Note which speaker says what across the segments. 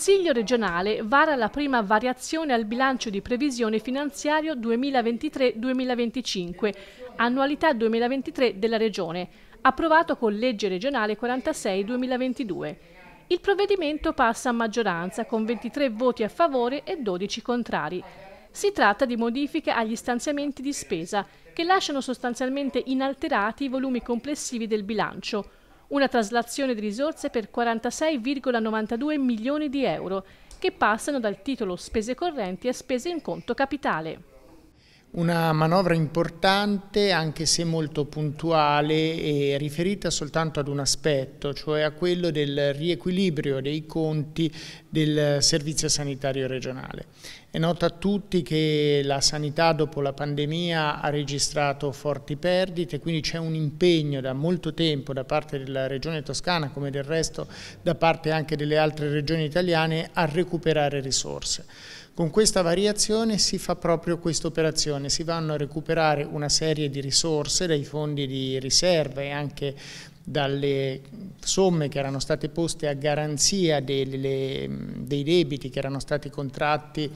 Speaker 1: Consiglio regionale vara la prima variazione al bilancio di previsione finanziario 2023-2025, annualità 2023 della Regione, approvato con legge regionale 46-2022. Il provvedimento passa a maggioranza con 23 voti a favore e 12 contrari. Si tratta di modifiche agli stanziamenti di spesa che lasciano sostanzialmente inalterati i volumi complessivi del bilancio, una traslazione di risorse per 46,92 milioni di euro che passano dal titolo spese correnti a spese in conto capitale.
Speaker 2: Una manovra importante anche se molto puntuale e riferita soltanto ad un aspetto, cioè a quello del riequilibrio dei conti del servizio sanitario regionale. È nota a tutti che la sanità dopo la pandemia ha registrato forti perdite, quindi c'è un impegno da molto tempo da parte della regione toscana, come del resto da parte anche delle altre regioni italiane, a recuperare risorse. Con questa variazione si fa proprio questa operazione, si vanno a recuperare una serie di risorse dai fondi di riserva e anche dalle somme che erano state poste a garanzia delle, dei debiti che erano stati contratti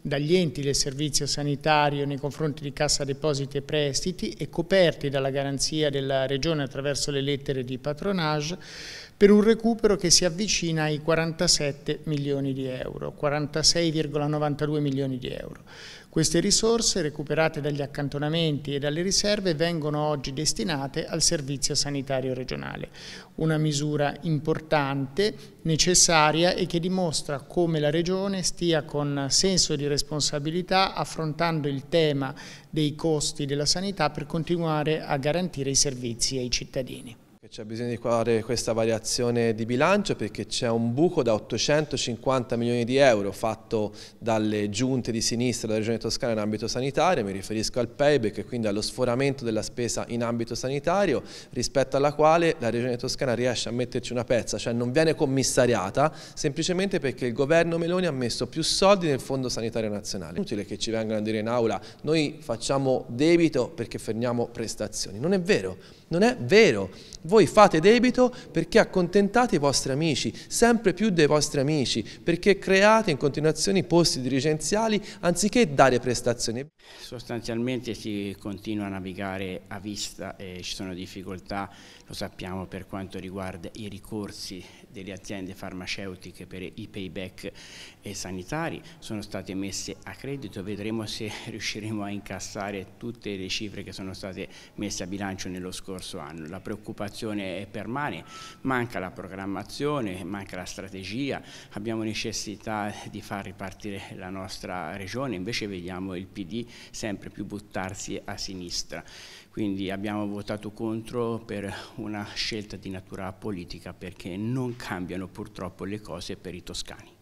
Speaker 2: dagli enti del servizio sanitario nei confronti di Cassa Depositi e Prestiti e coperti dalla garanzia della Regione attraverso le lettere di patronage per un recupero che si avvicina ai 47 milioni di euro, 46,92 milioni di euro. Queste risorse recuperate dagli accantonamenti e dalle riserve vengono oggi destinate al servizio sanitario regionale, una misura importante, necessaria e che dimostra come la Regione stia con senso di responsabilità affrontando il tema dei costi della sanità per continuare a garantire i servizi ai cittadini.
Speaker 3: C'è bisogno di fare questa variazione di bilancio perché c'è un buco da 850 milioni di euro fatto dalle giunte di sinistra della Regione Toscana in ambito sanitario, mi riferisco al payback e quindi allo sforamento della spesa in ambito sanitario rispetto alla quale la Regione Toscana riesce a metterci una pezza, cioè non viene commissariata semplicemente perché il governo Meloni ha messo più soldi nel Fondo Sanitario Nazionale. È inutile che ci vengano a dire in aula noi facciamo debito perché fermiamo prestazioni, non è vero, non è vero. Voi fate debito perché accontentate i vostri amici, sempre più dei vostri amici, perché create in continuazione posti dirigenziali anziché dare prestazioni.
Speaker 2: Sostanzialmente si continua a navigare a vista e ci sono difficoltà, lo sappiamo per quanto riguarda i ricorsi delle aziende farmaceutiche per i payback sanitari, sono state messe a credito, vedremo se riusciremo a incassare tutte le cifre che sono state messe a bilancio nello scorso anno. La preoccupazione situazione permane, manca la programmazione, manca la strategia, abbiamo necessità di far ripartire la nostra regione, invece vediamo il PD sempre più buttarsi a sinistra. Quindi abbiamo votato contro per una scelta di natura politica perché non cambiano purtroppo le cose per i toscani.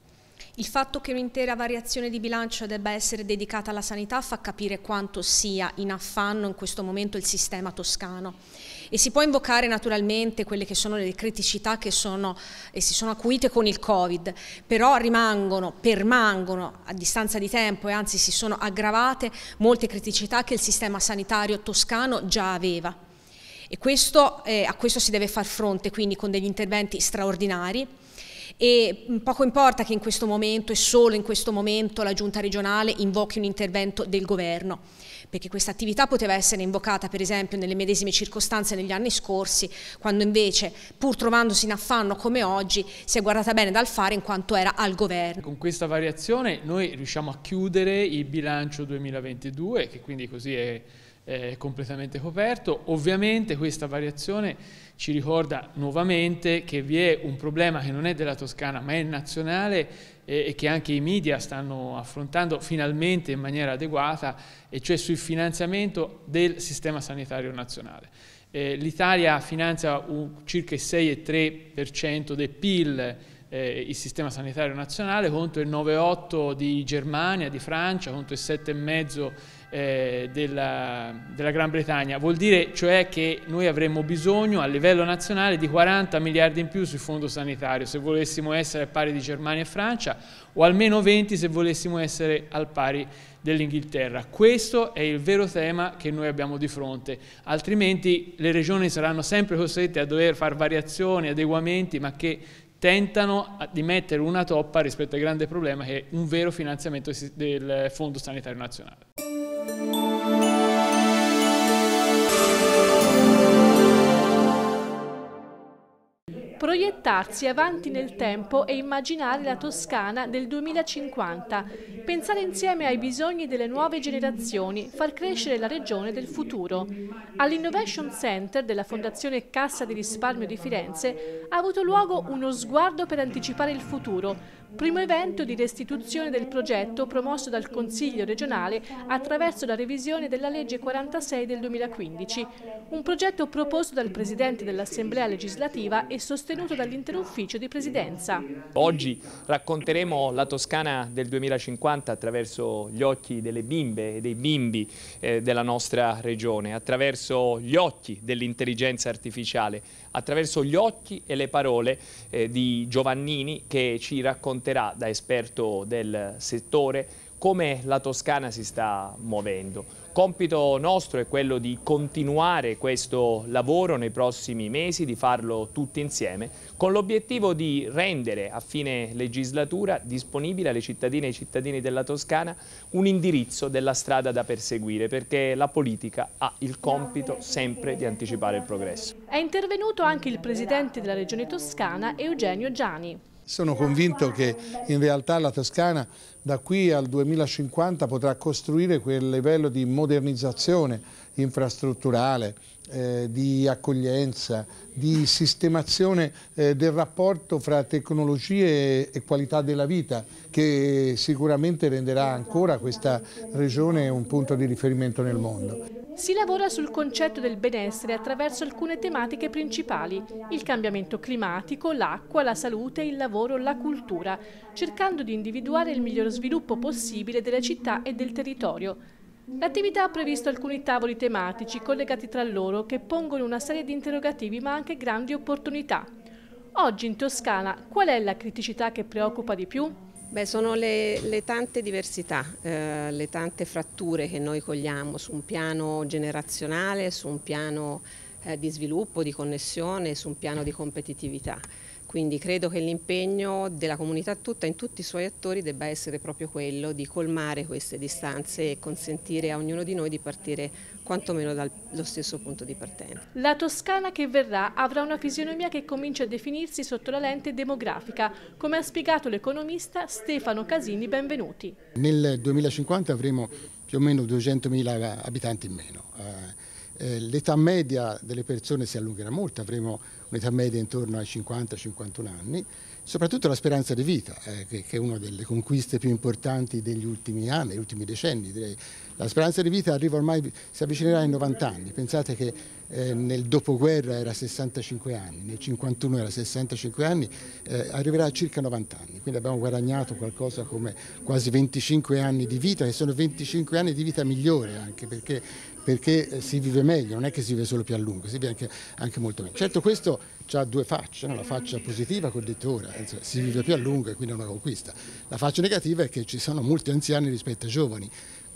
Speaker 4: Il fatto che un'intera variazione di bilancio debba essere dedicata alla sanità fa capire quanto sia in affanno in questo momento il sistema toscano e si può invocare naturalmente quelle che sono le criticità che sono, si sono acuite con il Covid, però rimangono, permangono a distanza di tempo e anzi si sono aggravate molte criticità che il sistema sanitario toscano già aveva. E questo, eh, a questo si deve far fronte quindi con degli interventi straordinari, e mm, poco importa che in questo momento e solo in questo momento la giunta regionale invochi un intervento del governo perché questa attività poteva essere invocata per esempio nelle medesime circostanze negli anni scorsi, quando invece pur trovandosi in affanno come oggi si è guardata bene dal fare in quanto era al governo.
Speaker 3: Con questa variazione noi riusciamo a chiudere il bilancio 2022 che quindi così è eh, completamente coperto. Ovviamente questa variazione ci ricorda nuovamente che vi è un problema che non è della Toscana ma è nazionale eh, e che anche i media stanno affrontando finalmente in maniera adeguata, e cioè sul finanziamento del sistema sanitario nazionale. Eh, L'Italia finanzia circa il 6,3% del PIL eh, il sistema sanitario nazionale contro il 9,8 di Germania, di Francia, contro il 7,5 eh, della, della, Gran Bretagna. Vuol dire cioè che noi avremmo bisogno a livello nazionale di 40 miliardi in più sul fondo sanitario se volessimo essere al pari di Germania e Francia o almeno 20 se volessimo essere al pari dell'Inghilterra. Questo è il vero tema che noi abbiamo di fronte, altrimenti le regioni saranno sempre costrette a dover fare variazioni, adeguamenti, ma che tentano di mettere una toppa rispetto al grande problema che è un vero finanziamento del Fondo Sanitario Nazionale.
Speaker 1: Proiettarsi avanti nel tempo e immaginare la Toscana del 2050, pensare insieme ai bisogni delle nuove generazioni, far crescere la regione del futuro. All'Innovation Center della Fondazione Cassa di Risparmio di Firenze ha avuto luogo uno sguardo per anticipare il futuro, Primo evento di restituzione del progetto promosso dal Consiglio regionale attraverso la revisione della legge 46 del 2015, un progetto proposto dal Presidente dell'Assemblea legislativa e sostenuto dall'intero ufficio di Presidenza.
Speaker 5: Oggi racconteremo la Toscana del 2050 attraverso gli occhi delle bimbe e dei bimbi eh, della nostra regione, attraverso gli occhi dell'intelligenza artificiale, attraverso gli occhi e le parole eh, di Giovannini che ci racconteranno racconterà da esperto del settore come la Toscana si sta muovendo. Compito nostro è quello di continuare questo lavoro nei prossimi mesi, di farlo tutti insieme, con l'obiettivo di rendere a fine legislatura disponibile alle cittadine e ai cittadini della Toscana un indirizzo della strada da perseguire, perché la politica ha il compito sempre di anticipare il progresso.
Speaker 1: È intervenuto anche il presidente della Regione Toscana, Eugenio Gianni.
Speaker 6: Sono convinto che in realtà la Toscana da qui al 2050 potrà costruire quel livello di modernizzazione infrastrutturale, eh, di accoglienza, di sistemazione eh, del rapporto fra tecnologie e qualità della vita che sicuramente renderà ancora questa regione un punto di riferimento nel mondo.
Speaker 1: Si lavora sul concetto del benessere attraverso alcune tematiche principali, il cambiamento climatico, l'acqua, la salute, il lavoro, la cultura, cercando di individuare il miglior sviluppo possibile delle città e del territorio. L'attività ha previsto alcuni tavoli tematici collegati tra loro che pongono una serie di interrogativi ma anche grandi opportunità. Oggi in Toscana qual è la criticità che preoccupa di più? Beh, sono le, le, tante diversità, eh, le tante fratture che noi cogliamo su un piano generazionale, su un piano eh, di sviluppo, di connessione, su un piano di competitività. Quindi credo che l'impegno della comunità tutta, in tutti i suoi attori, debba essere proprio quello di colmare queste distanze e consentire a ognuno di noi di partire quantomeno dallo stesso punto di partenza. La Toscana che verrà avrà una fisionomia che comincia a definirsi sotto la lente demografica, come ha spiegato l'economista Stefano Casini Benvenuti.
Speaker 6: Nel 2050 avremo più o meno 200.000 abitanti in meno. Eh, eh, l'età media delle persone si allungherà molto, avremo un'età media intorno ai 50-51 anni, soprattutto la speranza di vita, eh, che, che, è una delle conquiste più importanti degli ultimi anni, degli ultimi decenni direi. La speranza di vita arriva ormai, si avvicinerà ai 90 anni, pensate che eh, nel dopoguerra era 65 anni, nel 51 era 65 anni, eh, arriverà a circa 90 anni, quindi abbiamo guadagnato qualcosa come quasi 25 anni di vita, che sono 25 anni di vita migliore anche perché, perché eh, si vive meglio, non è che si vive solo più a lungo, si vive anche, anche molto meglio. Certo questo ha due facce, no? la faccia positiva che ho detto ora, si vive più a lungo e quindi è una conquista, la faccia negativa è che ci sono molti anziani rispetto ai giovani,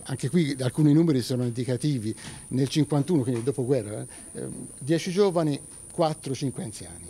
Speaker 6: anche qui alcuni numeri sono indicativi, nel 51, quindi dopo guerra, 10 eh, giovani, 4-5 anziani.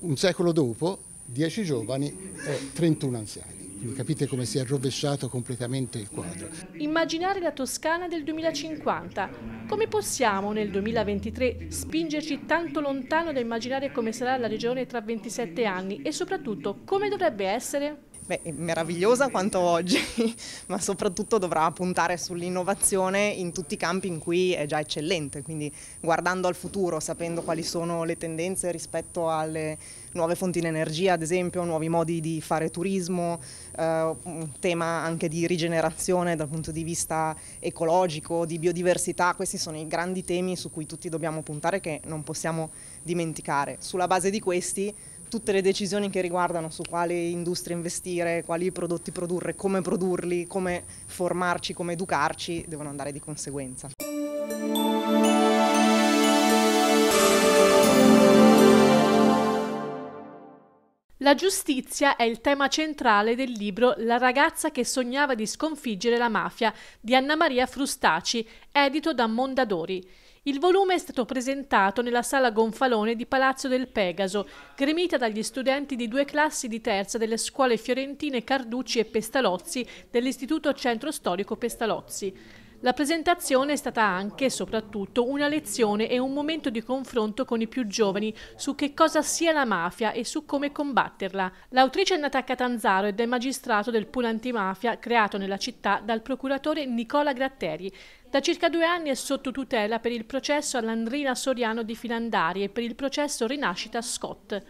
Speaker 6: Un secolo dopo, 10 giovani e 31 anziani. Quindi capite come si è rovesciato completamente il quadro.
Speaker 1: Immaginare la Toscana del 2050. Come possiamo nel 2023 spingerci tanto lontano da immaginare come sarà la regione tra 27 anni e soprattutto come dovrebbe essere? Beh, meravigliosa quanto oggi, ma soprattutto dovrà puntare sull'innovazione in tutti i campi in cui è già eccellente, quindi guardando al futuro, sapendo quali sono le tendenze rispetto alle nuove fonti di energia, ad esempio, nuovi modi di fare turismo, eh, un tema anche di rigenerazione dal punto di vista ecologico, di biodiversità, questi sono i grandi temi su cui tutti dobbiamo puntare che non possiamo dimenticare. Sulla base di questi tutte le decisioni che riguardano su quale industria investire, quali prodotti produrre, come produrli, come formarci, come educarci, devono andare di conseguenza. La giustizia è il tema centrale del libro La ragazza che sognava di sconfiggere la mafia di Anna Maria Frustaci, edito da Mondadori. Il volume è stato presentato nella sala Gonfalone di Palazzo del Pegaso, gremita dagli studenti di due classi di terza delle scuole fiorentine Carducci e Pestalozzi dell'Istituto Centro Storico Pestalozzi. La presentazione è stata anche e soprattutto una lezione e un momento di confronto con i più giovani su che cosa sia la mafia e su come combatterla. L'autrice è nata a Catanzaro ed è magistrato del pool antimafia creato nella città dal procuratore Nicola Gratteri. Da circa due anni è sotto tutela per il processo all'Andrina Soriano di Filandari e per il processo Rinascita Scott.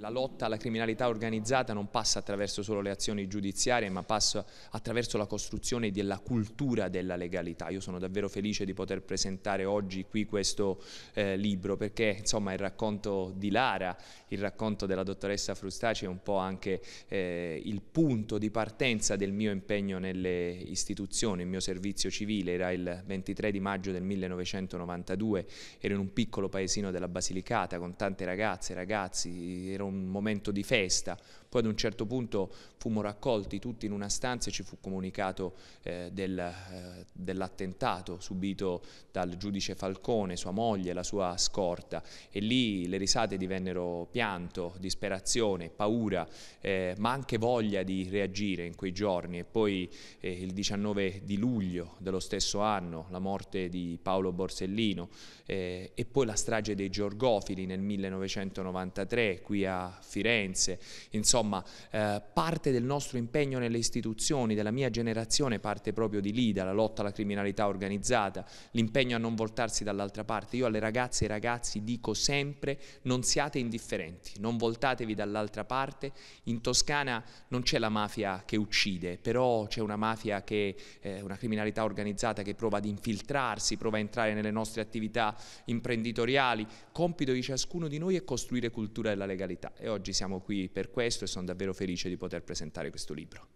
Speaker 5: La lotta alla criminalità organizzata non passa attraverso solo le azioni giudiziarie, ma passa attraverso la costruzione della cultura della legalità. Io sono davvero felice di poter presentare oggi qui questo eh, libro, perché insomma il racconto di Lara, il racconto della dottoressa Frustaci è un po' anche eh, il punto di partenza del mio impegno nelle istituzioni, il mio servizio civile. Era il 23 di maggio del 1992, ero in un piccolo paesino della Basilicata con tante ragazze, e ragazzi, ero un momento di festa, poi ad un certo punto fummo raccolti tutti in una stanza e ci fu comunicato eh, del, eh, dell'attentato subito dal giudice Falcone, sua moglie, la sua scorta e lì le risate divennero pianto, disperazione, paura, eh, ma anche voglia di reagire in quei giorni e poi eh, il 19 di luglio dello stesso anno la morte di Paolo Borsellino eh, e poi la strage dei Giorgofili nel 1993 qui a Firenze, insomma insomma eh, parte del nostro impegno nelle istituzioni, della mia generazione parte proprio di lì, dalla lotta alla criminalità organizzata, l'impegno a non voltarsi dall'altra parte. Io alle ragazze e ai ragazzi dico sempre non siate indifferenti, non voltatevi dall'altra parte. In Toscana non c'è la mafia che uccide, però c'è una mafia che, eh, una criminalità organizzata che prova ad infiltrarsi, prova a entrare nelle nostre attività imprenditoriali. Compito di ciascuno di noi è costruire cultura della legalità e oggi siamo qui per questo sono davvero felice di poter presentare questo libro.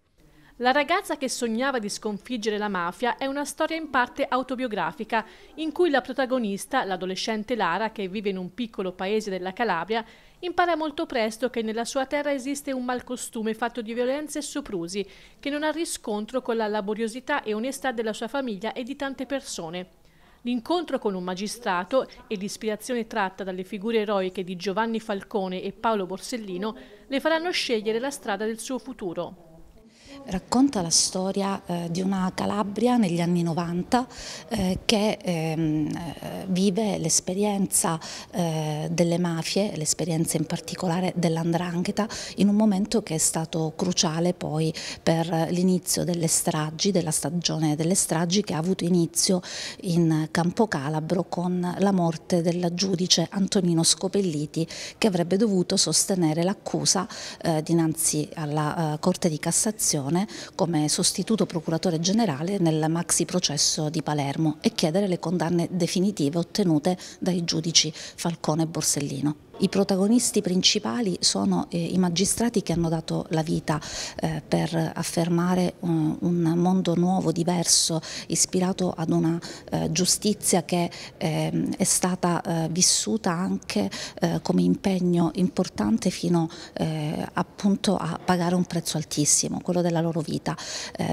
Speaker 1: La ragazza che sognava di sconfiggere la mafia è una storia in parte autobiografica, in cui la protagonista, l'adolescente Lara, che vive in un piccolo paese della Calabria, impara molto presto che nella sua terra esiste un malcostume fatto di violenze e soprusi, che non ha riscontro con la laboriosità e onestà della sua famiglia e di tante persone. L'incontro con un magistrato e l'ispirazione tratta dalle figure eroiche di Giovanni Falcone e Paolo Borsellino le faranno scegliere la strada del suo futuro.
Speaker 4: Racconta la storia eh, di una Calabria negli anni 90 eh, che ehm, eh, vive l'esperienza eh, delle mafie, l'esperienza in particolare dell'andrangheta, in un momento che è stato cruciale poi per l'inizio delle stragi, della stagione delle stragi che ha avuto inizio in Campo Calabro con la morte del giudice Antonino Scopelliti che avrebbe dovuto sostenere l'accusa eh, dinanzi alla eh, Corte di Cassazione Cassazione come sostituto procuratore generale nel maxi processo di Palermo e chiedere le condanne definitive ottenute dai giudici Falcone e Borsellino. I protagonisti principali sono eh, i magistrati che hanno dato la vita eh, per affermare un, eh, un, mondo nuovo, diverso, ispirato ad una eh, giustizia che ehm, è stata eh, vissuta anche eh, come impegno importante fino appunto a pagare un prezzo altissimo, quello della loro vita.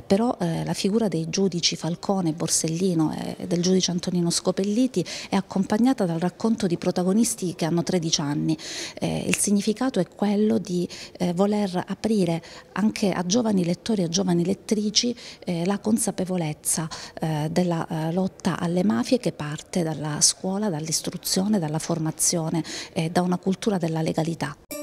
Speaker 4: però la figura dei giudici Falcone, Borsellino e del giudice Antonino Scopelliti è accompagnata dal racconto di protagonisti che hanno 13 anni anni. Eh, il significato è quello di eh, voler aprire anche a giovani lettori e giovani lettrici eh, la consapevolezza eh, della eh, lotta alle mafie che parte dalla scuola, dall'istruzione, dalla formazione e eh, da una cultura della legalità.